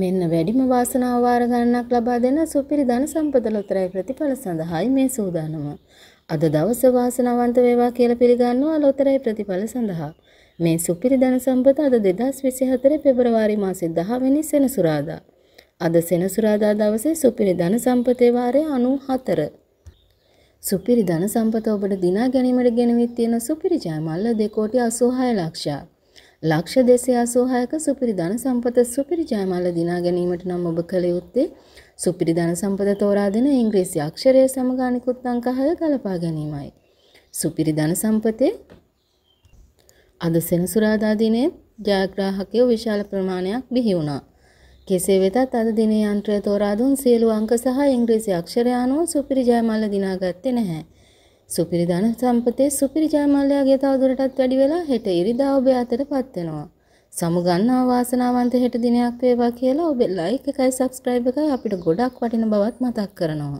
මෙන්න වැඩිම වාසනාව වාර ගණනක් ලබා දෙන සුපිරි ධන සම්පත ලොතරැයි ප්‍රතිඵල සඳහායි මේ සූදානම. අද දවස වාසනාවන්ත වේවා කියලා පිළිගන්නවා ලොතරැයි ප්‍රතිඵල සඳහා. මේ සුපිරි ධන සම්පත අද 2024 පෙබරවාරි මාසේ 10 වෙනි සෙනසුරාදා. අද සෙනසුරාදා දවසේ සුපිරි ධන සම්පතේ වාරය 94. සුපිරි ධන සම්පත ඔබට දිනා ගැනීමට ගෙනවිත් තියෙන සුපිරි ජයමල්ල 2 කෝටි 86 ලක්ෂයක්. ලක්ෂ දෙසේ අසූහයක සුපිරි ධන සම්පත සුපිරි ජයමාල දිනා ගැනීමට නම් ඔබ කළ යුත්තේ සුපිරි ධන සම්පත තෝරා දෙන ඉංග්‍රීසි අක්ෂරය සමග අනිකුත් අංක 6 ගලපා ගැනීමයි. සුපිරි ධන සම්පතේ අද සෙනසුරාදා දිනේ ජයග්‍රාහකයෝ විශාල ප්‍රමාණයක් බිහි වුණා. කෙසේ වෙතත් අද දිනේ යන්ත්‍රය තෝරා දුන් සියලු අංක සහ ඉංග්‍රීසි අක්ෂරය අනුව සුපිරි ජයමාල දිනාගත්තේ නැහැ. සුපිරි ධන සම්පතේ සුපිරි ජයමල්ලයාගේ තවදුරටත් වැඩි වෙලා හෙට ඉරිදා ඔබ අතටපත් වෙනවා. සමුගන්නා වාසනාවන්ත හෙට දිනයක් වේවා කියලා ඔබ ලයික් එකයි subscribe එකයි අපිට ගොඩක් වටින බවත් මතක් කරනවා.